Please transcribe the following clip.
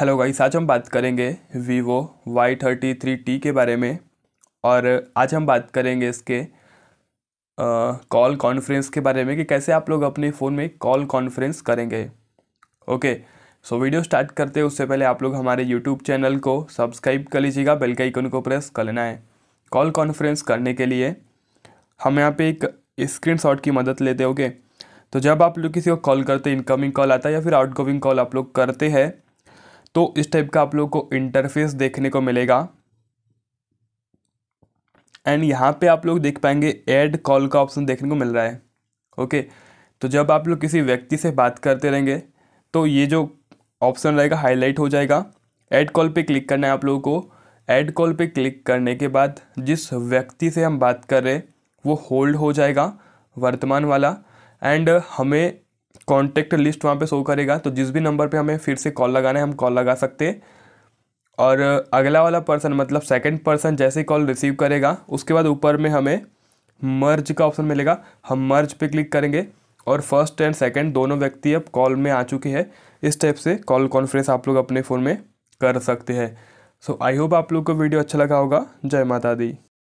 hello guys आज हम बात करेंगे Vivo Y thirty three T के बारे में और आज हम बात करेंगे इसके कॉल कॉन्फ्रेंस के बारे में कि कैसे आप लोग अपने फ़ोन में कॉल कॉन्फ्रेंस करेंगे ओके सो वीडियो स्टार्ट करते हैं उससे पहले आप लोग हमारे यूट्यूब चैनल को सब्सक्राइब कर लीजिएगा बेल का आइकन को प्रेस कर लेना है कॉल कॉन्फ्रेंस करने के लिए हम यहाँ पर एक स्क्रीन की मदद लेते ओके तो जब आप लोग किसी को कॉल करते इनकमिंग कॉल आता है या फिर आउटगोइंग कॉल आप लोग करते हैं तो इस टाइप का आप लोग को इंटरफेस देखने को मिलेगा एंड यहाँ पे आप लोग देख पाएंगे एड कॉल का ऑप्शन देखने को मिल रहा है ओके तो जब आप लोग किसी व्यक्ति से बात करते रहेंगे तो ये जो ऑप्शन रहेगा हाईलाइट हो जाएगा एड कॉल पे क्लिक करना है आप लोगों को एड कॉल पे क्लिक करने के बाद जिस व्यक्ति से हम बात कर रहे हैं वो होल्ड हो जाएगा वर्तमान वाला एंड हमें कॉन्टेक्ट लिस्ट वहाँ पे शो करेगा तो जिस भी नंबर पे हमें फिर से कॉल लगाना है हम कॉल लगा सकते हैं और अगला वाला पर्सन मतलब सेकंड पर्सन जैसे कॉल रिसीव करेगा उसके बाद ऊपर में हमें मर्ज का ऑप्शन मिलेगा हम मर्ज पे क्लिक करेंगे और फर्स्ट एंड सेकंड दोनों व्यक्ति अब कॉल में आ चुके हैं इस टाइप से कॉल कॉन्फ्रेंस आप लोग अपने फ़ोन में कर सकते हैं सो आई होप आप लोग को वीडियो अच्छा लगा होगा जय माता दी